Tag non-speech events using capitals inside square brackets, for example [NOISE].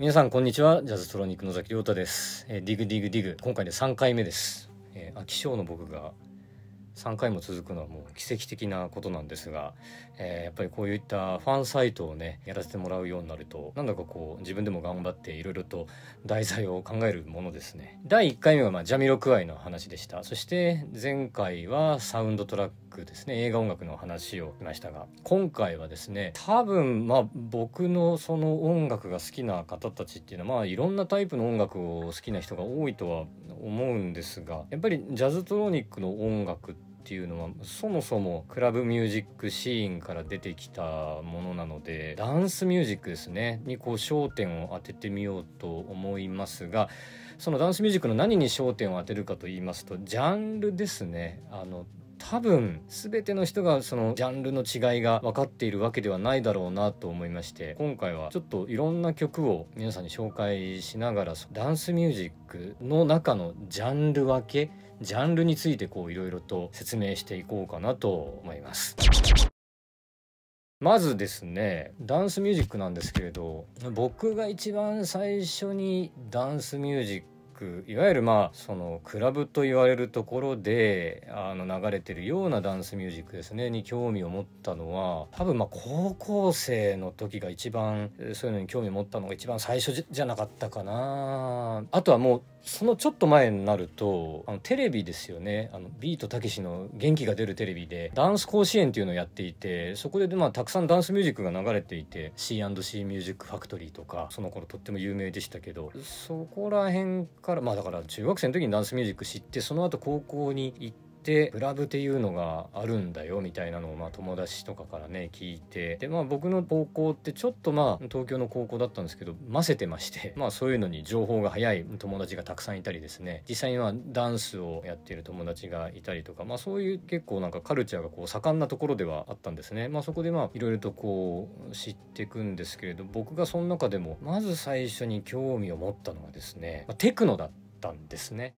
皆さんこんにちはジャズトロニック野崎亮太です、えディグディグディグ今回で3回目です、えー、飽き性の僕が3回も続くのはもう奇跡的なことなんですが、えー、やっぱりこういったファンサイトをねやらせてもらうようになるとなんだかこう自分でも頑張っていろいろと題材を考えるものですね第1回目はまあジャミロクワイの話でしたそして前回はサウンドトラックですね映画音楽の話をしましたが今回はですね多分まあ僕のその音楽が好きな方たちっていうのはまあいろんなタイプの音楽を好きな人が多いとは思うんですがやっぱりジャズトロニックの音楽ってっていうのはそもそもクラブミュージックシーンから出てきたものなのでダンスミュージックですねにこう焦点を当ててみようと思いますがそのダンスミュージックの何に焦点を当てるかと言いますとジャンルですねあの多分全ての人がそのジャンルの違いが分かっているわけではないだろうなと思いまして今回はちょっといろんな曲を皆さんに紹介しながらダンスミュージックの中のジャンル分けジャンルについてこういろいろと説明していこうかなと思います。まずですねダンスミュージックなんですけれど僕が一番最初にダンスミュージックいわゆるまあそのクラブと言われるところであの流れてるようなダンスミュージックですねに興味を持ったのは多分まあ高校生の時が一番そういうのに興味を持ったのが一番最初じゃなかったかなあとはもうそのちょっと前になるとあのテレビですよねあのビートたけしの元気が出るテレビでダンス甲子園っていうのをやっていてそこで、まあ、たくさんダンスミュージックが流れていて C&C ミュージックファクトリーとかその頃とっても有名でしたけどそこら辺からまあだから中学生の時にダンスミュージック知ってその後高校に行って。てブラブっていうのがあるんだよみたいなのをまあ友達とかからね聞いてでまあ僕の高校ってちょっとまあ東京の高校だったんですけど混せてまして [LAUGHS] まあそういうのに情報が早い友達がたくさんいたりですね実際にはダンスをやってる友達がいたりとかまあそういう結構なんかカルチャーがこう盛んなところではあったんですねまあそこでまあいろいろとこう知っていくんですけれど僕がその中でもまず最初に興味を持ったのがですね、まあ、テクノだったんですね